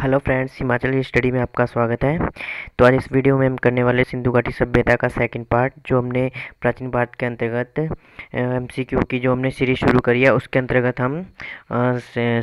hello friends Himachal study में आपका स्वागत है तो आज इस वीडियो में हम करने वाले सिंधु घाटी सभ्यता का सेकंड पार्ट जो हमने प्राचीन भारत के अंतर्गत एमसीक्यू की जो हमने सीरीज शुरू करी है उसके अंतर्गत हम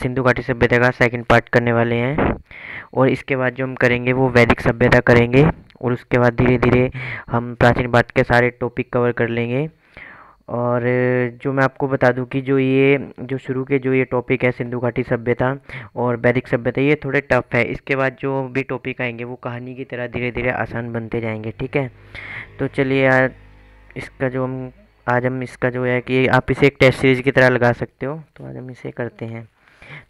सिंधु घाटी सभ्यता का सेकंड पार्ट करने वाले हैं और इसके बाद जो हम करेंगे वो वैदिक सभ्यता करेंगे और उसके बाद धीरे धीरे हम प्राचीन भारत के सारे टॉपिक कवर कर लेंगे और जो मैं आपको बता दूं कि जो ये जो शुरू के जो ये टॉपिक है सिंधु घाटी सभ्यता और वैदिक सभ्यता ये थोड़े टफ है इसके बाद जो भी टॉपिक आएंगे वो कहानी की तरह धीरे धीरे आसान बनते जाएंगे ठीक है तो चलिए आज इसका जो हम आज हम इसका जो है कि आप इसे एक टेस्ट सीरीज़ की तरह लगा सकते हो तो आज हम इसे करते हैं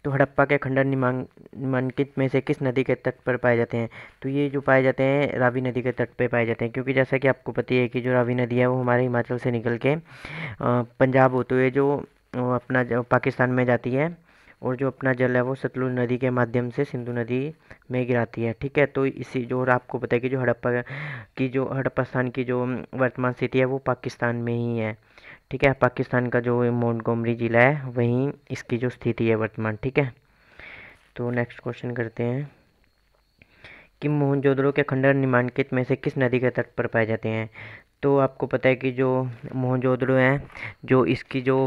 तो हड़प्पा के खंडर निमांकित में से किस नदी के तट पर पाए जाते हैं तो ये जो पाए जाते हैं रावी नदी के तट पर पाए जाते हैं क्योंकि जैसा कि आपको पता है कि जो रावी नदी है वो हमारे हिमाचल से निकल के पंजाब होते तो हुए जो अपना जो पाकिस्तान में जाती है और जो अपना जल है वो सतलुज नदी के माध्यम से सिंधु नदी में गिराती है ठीक है तो इसी जो और आपको पता है कि जो हड़प्पा की जो हड़प्पा स्थान की जो वर्तमान स्थिति है वो पाकिस्तान में ही है ठीक है पाकिस्तान का जो गोमरी ज़िला है वहीं इसकी जो स्थिति है वर्तमान ठीक है तो नेक्स्ट क्वेश्चन करते हैं कि मोहनजोदड़ो के खंडर निमांकित में से किस नदी के तट पर पाए जाते हैं तो आपको पता है कि जो मोहनजोदड़ो हैं जो इसकी जो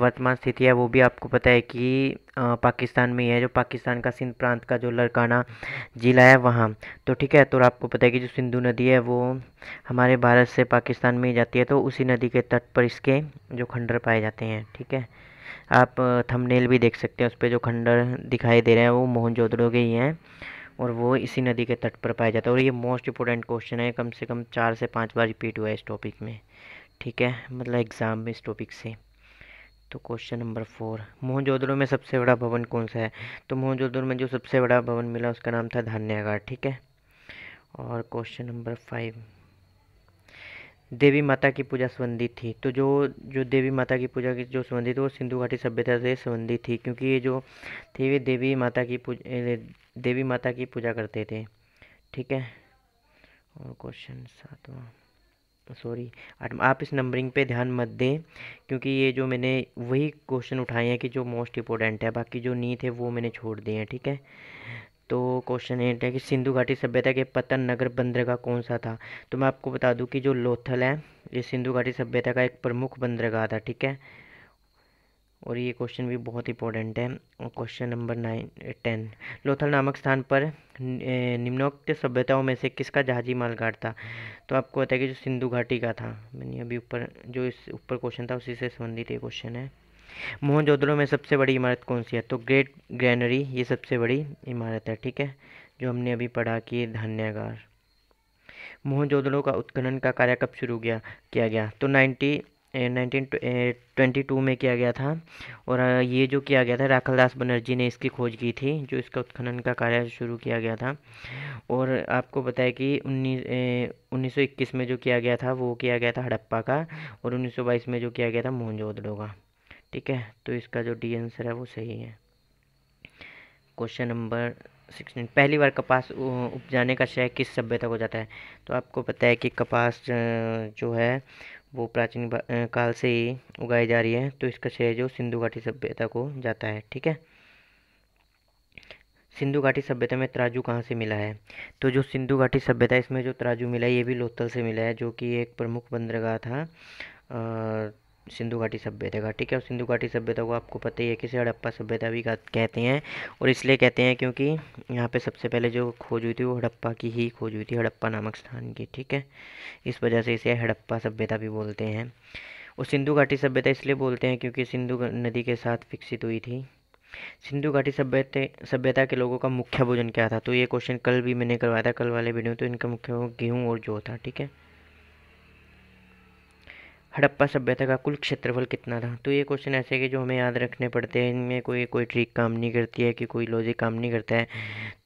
वर्तमान स्थिति है वो भी आपको पता है कि पाकिस्तान में ही है जो पाकिस्तान का सिंध प्रांत का जो लड़काना ज़िला है वहाँ तो ठीक है तो आपको पता है कि जो सिंधु नदी है वो हमारे भारत से पाकिस्तान में ही जाती है तो उसी नदी के तट पर इसके जो खंडर पाए जाते हैं ठीक है आप थमनेल भी देख सकते हैं उस पर जो खंडर दिखाई दे रहे हैं वो मोहनजोदड़ो के ही हैं और वो इसी नदी के तट पर पाया जाता है और ये मोस्ट इंपॉर्टेंट क्वेश्चन है कम से कम चार से पाँच बार रिपीट हुआ है इस टॉपिक में ठीक है मतलब एग्ज़ाम में इस टॉपिक से तो क्वेश्चन नंबर फोर मोहनजोदड़ो में सबसे बड़ा भवन कौन सा है तो मोहनजोदड़ो में जो सबसे बड़ा भवन मिला उसका नाम था धान्यागार ठीक है और क्वेश्चन नंबर फाइव देवी माता की पूजा संबंधित थी तो जो जो देवी माता की पूजा की जो संबंधित वो सिंधु घाटी सभ्यता से संबंधित थी क्योंकि ये जो थे वे देवी माता की पूजा देवी माता की पूजा करते थे ठीक है और क्वेश्चन सातवा सॉरी आठवा आप इस नंबरिंग पे ध्यान मत दें क्योंकि ये जो मैंने वही क्वेश्चन उठाए हैं कि जो मोस्ट इंपॉर्टेंट है बाकी जो नीत है वो मैंने छोड़ दिए हैं ठीक है तो क्वेश्चन एट है कि सिंधु घाटी सभ्यता के पतन नगर बंदरगाह कौन सा था तो मैं आपको बता दूं कि जो लोथल है ये सिंधु घाटी सभ्यता का एक प्रमुख बंदरगाह था ठीक है और ये क्वेश्चन भी बहुत इंपॉर्टेंट है question number nine ten Lothal नामक स्थान पर निम्नोक्त सभ्यताओं में से किसका जहाजी मालगाट था तो आपको पता है कि जो सिंधु घाटी का था मैंने अभी ऊपर जो इस ऊपर क्वेश्चन था उसी से संबंधित ये क्वेश्चन है मोहनजोदड़ो में सबसे बड़ी इमारत कौन सी है तो ग्रेट ग्रैनरी ये सबसे बड़ी इमारत है ठीक है जो हमने अभी पढ़ा कि धान्यागार मोहनजोदड़ो का उत्खनन का कार्य कब शुरू किया किया गया तो नाइन्टी नाइनटीन ट्वेंटी टू में किया गया था और ये जो किया गया था राखलदास बनर्जी ने इसकी खोज की थी जो इसका उत्खनन का कार्य शुरू किया गया था और आपको बताया कि उन्नीस उन्नीस सौ इक्कीस में जो किया गया था वो किया गया था हड़प्पा का और उन्नीस सौ बाईस में जो किया गया था मोहनजोदड़ो का ठीक है तो इसका जो डी आंसर है वो सही है क्वेश्चन नंबर सिक्सटीन पहली बार कपास उपजाने का श्रेय किस सभ्यता को जाता है तो आपको पता है कि कपास जो है वो प्राचीन काल से ही उगाई जा रही है तो इसका श्रेय जो सिंधु घाटी सभ्यता को जाता है ठीक है सिंधु घाटी सभ्यता में तराजू कहाँ से मिला है तो जो सिंधु घाटी सभ्यता इसमें जो तराजू मिला है ये भी लोथल से मिला है जो कि एक प्रमुख बंदरगाह था सिंधु घाटी सभ्यता का ठीक है सिंधु घाटी सभ्यता को आपको पता ही है किसे हड़प्पा सभ्यता भी कहते हैं और इसलिए कहते हैं क्योंकि यहाँ पे सबसे पहले जो खोज हुई थी वो हड़प्पा की ही खोज हुई थी हड़प्पा नामक स्थान की ठीक है इस वजह से इसे हड़प्पा सभ्यता भी बोलते हैं और सिंधु घाटी सभ्यता इसलिए बोलते हैं क्योंकि सिंधु नदी के साथ विकसित हुई थी सिंधु घाटी सभ्यता सभ्यता के लोगों का मुख्य भोजन क्या था तो ये क्वेश्चन कल भी मैंने करवाया था कल वाले वीडियो तो इनका मुख्य गेहूँ और जो था ठीक है हड़प्पा सभ्यता का कुल क्षेत्रफल कितना था तो ये क्वेश्चन ऐसे के कि जो हमें याद रखने पड़ते हैं इनमें कोई कोई ट्रिक काम नहीं करती है कि कोई लॉजिक काम नहीं करता है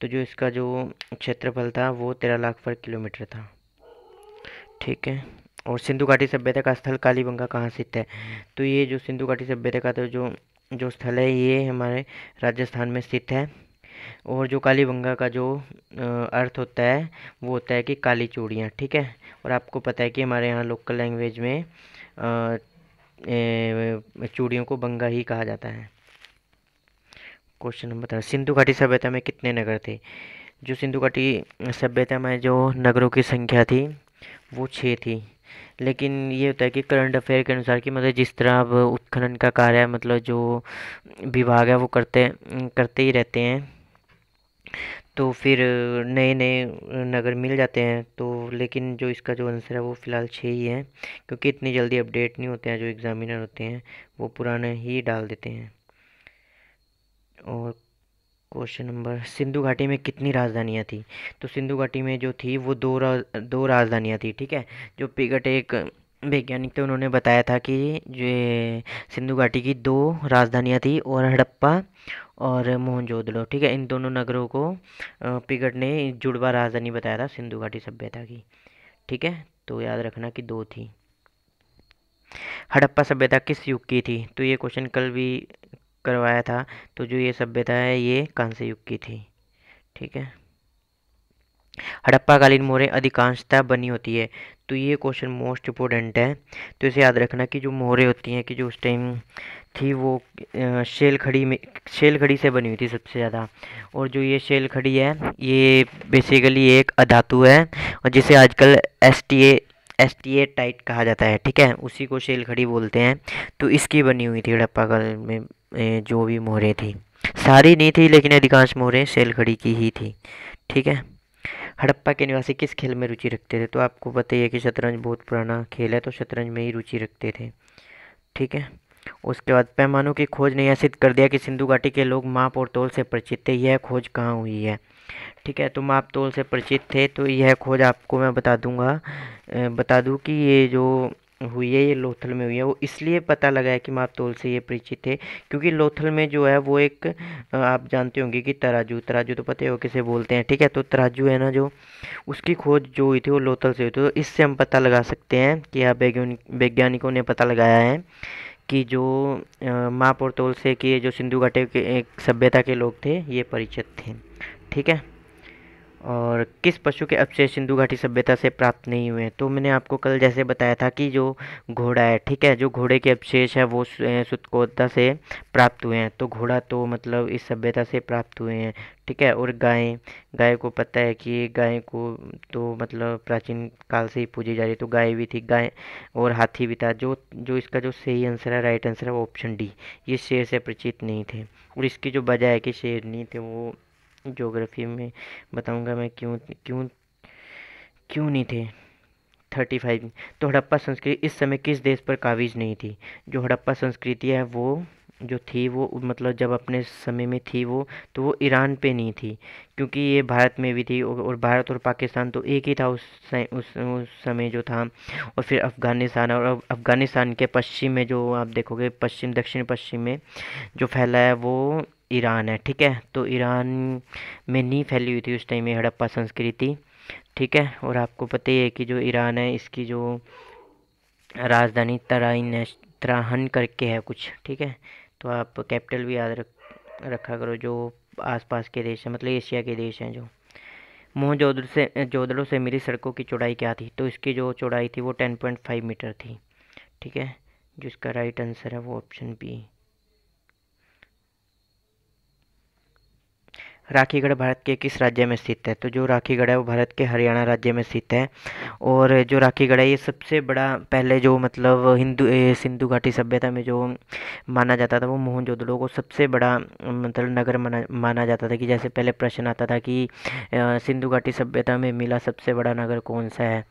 तो जो इसका जो क्षेत्रफल था वो तेरह लाख पर किलोमीटर था ठीक है और सिंधु घाटी सभ्यता का स्थल कालीबंगा कहाँ स्थित है तो ये जो सिंधु घाटी सभ्यता का तो जो जो स्थल है ये हमारे राजस्थान में स्थित है और जो काली बंगा का जो अर्थ होता है वो होता है कि काली चूड़ियाँ ठीक है और आपको पता है कि हमारे यहाँ लोकल लैंग्वेज में चूड़ियों को बंगा ही कहा जाता है क्वेश्चन नंबर सिंधु घाटी सभ्यता में कितने नगर थे जो सिंधु घाटी सभ्यता में जो नगरों की संख्या थी वो छः थी लेकिन ये होता है कि करंट अफेयर के अनुसार कि मतलब जिस तरह अब उत्खनन का कार्य मतलब जो विभाग है वो करते करते ही रहते हैं तो फिर नए नए नगर मिल जाते हैं तो लेकिन जो इसका जो आंसर है वो फ़िलहाल छः ही है क्योंकि इतनी जल्दी अपडेट नहीं होते हैं जो एग्ज़ामिनर होते हैं वो पुराने ही डाल देते हैं और क्वेश्चन नंबर सिंधु घाटी में कितनी राजधानियाँ थी तो सिंधु घाटी में जो थी वो दो रा, दो राजधानियाँ थी ठीक है जो पिगट एक वैज्ञानिक तो उन्होंने बताया था कि जो सिंधु घाटी की दो राजधानियाँ थी और हड़प्पा और मोहनजोदड़ो ठीक है इन दोनों नगरों को पिगट ने जुड़वा राजधानी बताया था सिंधु घाटी सभ्यता की ठीक है तो याद रखना कि दो थी हड़प्पा सभ्यता किस युग की थी तो ये क्वेश्चन कल भी करवाया था तो जो ये सभ्यता है ये कांस्य युग की थी ठीक है हड़प्पाकालीन मोहरें अधिकांशतः बनी होती है तो ये क्वेश्चन मोस्ट इम्पोर्टेंट है तो इसे याद रखना कि जो मोहरें होती हैं कि जो उस टाइम थी वो शेल खड़ी में शेल खड़ी से बनी हुई थी सबसे ज़्यादा और जो ये शेल खड़ी है ये बेसिकली एक अधातु है और जिसे आजकल S T A S T A टाइट कहा जाता है ठीक है उसी को शेल खड़ी बोलते हैं तो इसकी बनी हुई थी हड़प्पा काल में जो भी मोहरें थी सारी नहीं थी लेकिन अधिकांश मोहरें शेल खड़ी की ही थी ठीक है हड़प्पा के निवासी किस खेल में रुचि रखते थे तो आपको बताइए कि शतरंज बहुत पुराना खेल है तो शतरंज में ही रुचि रखते थे ठीक है उसके बाद पैमानों की खोज ने यह सिद्ध कर दिया कि सिंधु घाटी के लोग माप और तोल से परिचित थे यह खोज कहाँ हुई है ठीक है तो माप तोल से परिचित थे तो यह खोज आपको मैं बता दूंगा बता दूं कि ये जो हुई है ये लोथल में हुई है वो इसलिए पता लगा है कि मापतोल से ये परिचित है क्योंकि लोथल में जो है वो एक आप जानते होंगे कि तराजू तराजू तो पता हो किसे बोलते हैं ठीक है तो तराजू है ना जो उसकी खोज जो हुई थी वो लोथल से हुई थी तो इससे हम पता लगा सकते हैं कि यहाँ वैज्ञानिकों ने पता लगाया है कि जो माप और तोल से कि जो सिंधु घाटे के एक सभ्यता के लोग थे ये परिचित थे ठीक है और किस पशु के अवशेष सिंधु घाटी सभ्यता से प्राप्त नहीं हुए तो मैंने आपको कल जैसे बताया था कि जो घोड़ा है ठीक है जो घोड़े के अवशेष है वो सुतकोता से प्राप्त हुए हैं तो घोड़ा तो मतलब इस सभ्यता से प्राप्त हुए हैं ठीक है और गाय गाय को पता है कि गाय को तो मतलब प्राचीन काल से ही पूजी जा रही तो गाय भी थी गाय और हाथी भी था जो जो इसका जो सही आंसर है राइट आंसर है वो ऑप्शन डी ये शेर से परिचित नहीं थे और इसकी जो वजह है कि शेर नहीं थे वो जोग्राफ़ी में बताऊंगा मैं क्यों क्यों क्यों नहीं थे थर्टी फाइव तो हड़प्पा संस्कृति इस समय किस देश पर काबिज नहीं थी जो हड़प्पा संस्कृति है वो जो थी वो मतलब जब अपने समय में थी वो तो वो ईरान पे नहीं थी क्योंकि ये भारत में भी थी और भारत और पाकिस्तान तो एक ही था उस उस, उस समय जो था और फिर अफ़गानिस्तान और अफ़गानिस्तान के पश्चिम में जो आप देखोगे पश्चिम दक्षिण पश्चिम में जो फैला है वो ईरान है ठीक है तो ईरान में नहीं फैली हुई थी उस टाइम में हड़प्पा संस्कृति ठीक है और आपको पता ही है कि जो ईरान है इसकी जो राजधानी तराइन है त्राहन करके है कुछ ठीक है तो आप कैपिटल भी याद रख रखा करो जो आसपास के देश हैं मतलब एशिया के देश हैं जो मोहजोदड़ो से जोदड़ों से मिली सड़कों की चौड़ाई क्या थी तो इसकी जो चौड़ाई थी वो टेन पॉइंट फाइव मीटर थी ठीक है जिसका राइट आंसर है वो ऑप्शन बी राखीगढ़ भारत के किस राज्य में स्थित है तो जो राखीगढ़ है वो भारत के हरियाणा राज्य में स्थित है और जो राखीगढ़ है ये सबसे बड़ा पहले जो मतलब हिंदू सिंधु घाटी सभ्यता में जो माना जाता था वो मोहनजोदड़ो को सबसे बड़ा मतलब नगर माना माना जाता था कि जैसे पहले प्रश्न आता था कि सिंधु घाटी सभ्यता में मिला सबसे बड़ा नगर कौन सा है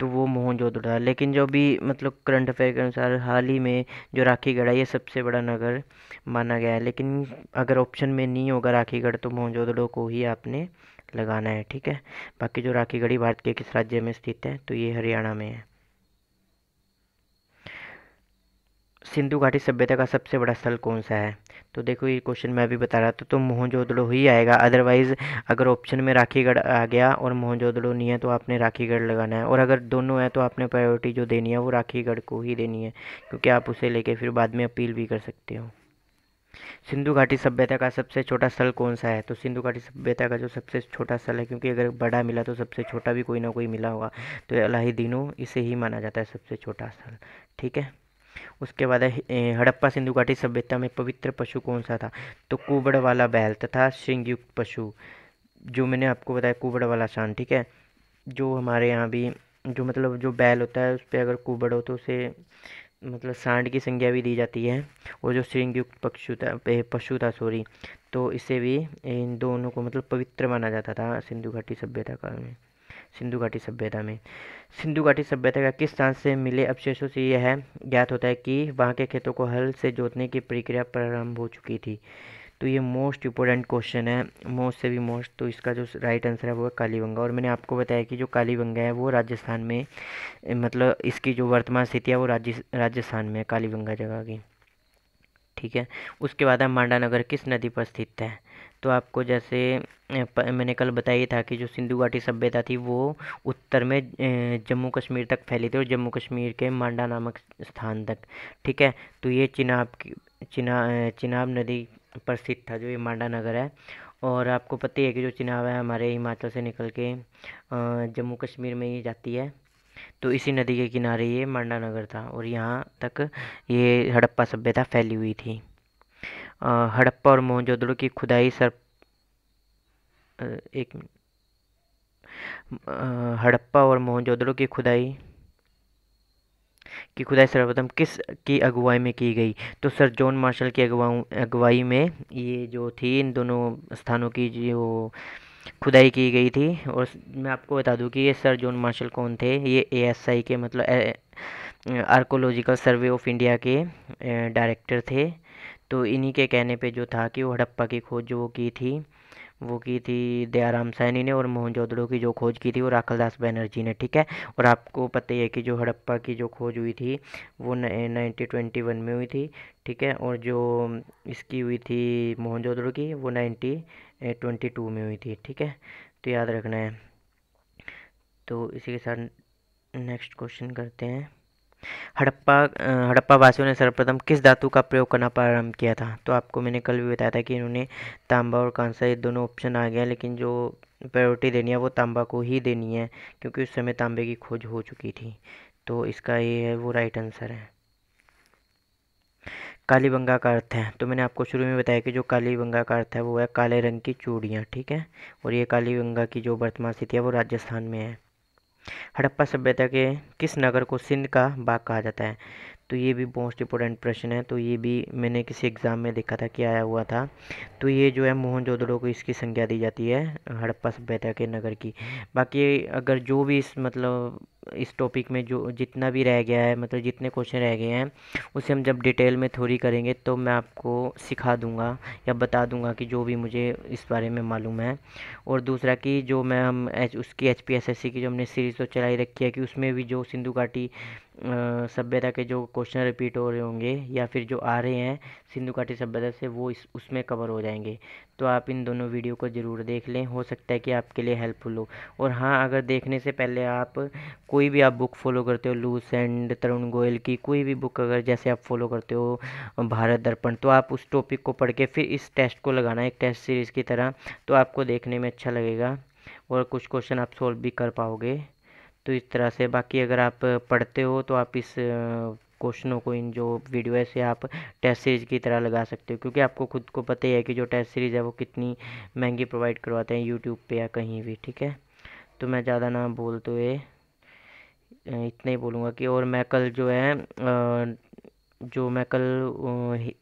तो वो मोहनजोदड़ो है लेकिन जो भी मतलब करंट अफेयर के अनुसार हाल ही में जो राखीगढ़ है ये सबसे बड़ा नगर माना गया है लेकिन अगर ऑप्शन में नहीं होगा राखीगढ़ तो मोहन जो को ही आपने लगाना है ठीक है बाकी जो राखी गढ़ी भारत के किस राज्य में स्थित है तो ये हरियाणा में है सिंधु घाटी सभ्यता का सबसे बड़ा स्थल कौन सा है तो देखो ये क्वेश्चन मैं भी बता रहा था तो मोहनजोदड़ो ही आएगा अदरवाइज़ अगर ऑप्शन में राखीगढ़ आ गया और मोहनजोदड़ो नहीं है तो आपने राखीगढ़ लगाना है और अगर दोनों है तो आपने प्रायोरिटी जो देनी है वो राखीगढ़ को ही देनी है क्योंकि आप उसे लेके फिर बाद में अपील भी कर सकते हो सिंधु घाटी सभ्यता का सबसे छोटा स्थल कौन सा है तो सिंधु घाटी सभ्यता का जो सबसे छोटा स्थल है क्योंकि अगर बड़ा मिला तो सबसे छोटा भी कोई ना कोई मिला होगा तो दिनों इसे ही माना जाता है सबसे छोटा स्थल ठीक है उसके बाद हड़प्पा सिंधु घाटी सभ्यता में पवित्र पशु कौन सा था तो कुबड़ वाला बैल तथा सिंहयुक्त पशु जो मैंने आपको बताया कुबड़ वाला शान ठीक है जो हमारे यहाँ भी जो मतलब जो बैल होता है उस पर अगर कुबड़ हो तो उसे मतलब सांड की संज्ञा भी दी जाती है और जो श्रृंगयुक्त पशु था पशु था सॉरी तो इसे भी इन दोनों को मतलब पवित्र माना जाता था सिंधु घाटी सभ्यता का में सिंधु घाटी सभ्यता में सिंधु घाटी सभ्यता का किस स्थान से मिले अवशेषों से यह ज्ञात होता है कि वहाँ के खेतों को हल से जोतने की प्रक्रिया प्रारंभ हो चुकी थी तो ये मोस्ट इंपॉर्टेंट क्वेश्चन है मोस्ट से भी मोस्ट तो इसका जो राइट आंसर है वो है कालीबंगा और मैंने आपको बताया कि जो कालीबंगा है वो राजस्थान में मतलब इसकी जो वर्तमान स्थिति है वो राजस्थान में है कालीबंगा जगह की ठीक है उसके बाद है मांडा नगर किस नदी पर स्थित है तो आपको जैसे मैंने कल बताया था कि जो सिंधु घाटी सभ्यता थी वो उत्तर में जम्मू कश्मीर तक फैली थी और जम्मू कश्मीर के मांडा नामक स्थान तक ठीक है तो ये चिनाब की चिना चिनाब नदी प्रसिद्ध था जो ये मांडा नगर है और आपको पता ही है कि जो चिनाब है हमारे हिमाचल से निकल के जम्मू कश्मीर में ही जाती है तो इसी नदी के किनारे ये मांडा नगर था और यहाँ तक ये हड़प्पा सभ्यता फैली हुई थी हड़प्पा और मोहनजोदड़ो की खुदाई सर एक हड़प्पा और मोहनजोदड़ो की खुदाई की खुदाई सर्वप्रथम किस की अगुवाई में की गई तो सर जॉन मार्शल की अगुवाई में ये जो थी इन दोनों स्थानों की जो खुदाई की गई थी और मैं आपको बता दूं कि ये सर जॉन मार्शल कौन थे ये एएसआई के मतलब आर्कोलॉजिकल सर्वे ऑफ इंडिया के डायरेक्टर थे तो इन्हीं के कहने पे जो था कि वो हड़प्पा की खोज जो वो की थी वो की थी दयाराम सैनी ने और मोहनजोदड़ो की जो खोज की थी वो राखलदास बैनर्जी ने ठीक है और आपको पता ही है कि जो हड़प्पा की जो खोज हुई थी वो नाइनटीन ट्वेंटी वन में हुई थी ठीक है और जो इसकी हुई थी मोहनजोदड़ो की वो नाइनटी ट्वेंटी टू में हुई थी ठीक है तो याद रखना है तो इसी के साथ नेक्स्ट क्वेश्चन करते हैं हड़प्पा हड़प्पा वासियों ने सर्वप्रथम किस धातु का प्रयोग करना प्रारंभ किया था तो आपको मैंने कल भी बताया था कि इन्होंने तांबा और कांसा ये दोनों ऑप्शन आ गया लेकिन जो प्रायोरिटी देनी है वो तांबा को ही देनी है क्योंकि उस समय तांबे की खोज हो चुकी थी तो इसका ये है वो राइट आंसर है कालीबंगा का अर्थ है तो मैंने आपको शुरू में बताया कि जो कालीबंगा का अर्थ है वो है काले रंग की चूड़ियाँ ठीक है और ये कालीबंगा की जो वर्तमान स्थिति है वो राजस्थान में है हड़प्पा सभ्यता के किस नगर को सिंध का बाग कहा जाता है तो ये भी मोस्ट इंपोर्टेंट प्रश्न है तो ये भी मैंने किसी एग्ज़ाम में देखा था कि आया हुआ था तो ये जो है मोहनजोदड़ो को इसकी संज्ञा दी जाती है हड़प्पा सभ्यता के नगर की बाकी अगर जो भी इस मतलब इस टॉपिक में जो जितना भी रह गया है मतलब जितने क्वेश्चन रह गए हैं उसे हम जब डिटेल में थोड़ी करेंगे तो मैं आपको सिखा दूंगा या बता दूंगा कि जो भी मुझे इस बारे में मालूम है और दूसरा कि जो मैं हम एच उसकी H P S S C की जो हमने सीरीज़ तो चलाई रखी है कि उसमें भी जो सिंधु घाटी सभ्यता के जो क्वेश्चन रिपीट हो रहे होंगे या फिर जो आ रहे हैं सिंधु घाटी सभ्यता से वो इस उसमें कवर हो जाएंगे तो आप इन दोनों वीडियो को ज़रूर देख लें हो सकता है कि आपके लिए हेल्पफुल हो और हाँ अगर देखने से पहले आप कोई कोई भी आप बुक फॉलो करते हो एंड तरुण गोयल की कोई भी बुक अगर जैसे आप फॉलो करते हो भारत दर्पण तो आप उस टॉपिक को पढ़ के फिर इस टेस्ट को लगाना एक टेस्ट सीरीज़ की तरह तो आपको देखने में अच्छा लगेगा और कुछ क्वेश्चन आप सॉल्व भी कर पाओगे तो इस तरह से बाकी अगर आप पढ़ते हो तो आप इस क्वेश्चनों को इन जो वीडियो है से आप टेस्ट सीरीज़ की तरह लगा सकते हो क्योंकि आपको खुद को पता ही है कि जो टेस्ट सीरीज़ है वो कितनी महंगी प्रोवाइड करवाते हैं यूट्यूब पे या कहीं भी ठीक है तो मैं ज़्यादा ना बोलते हुए इतना ही बोलूँगा कि और मैं कल जो है जो मैं कल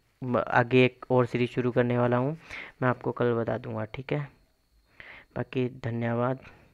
आगे एक और सीरीज शुरू करने वाला हूँ मैं आपको कल बता दूँगा ठीक है बाकी धन्यवाद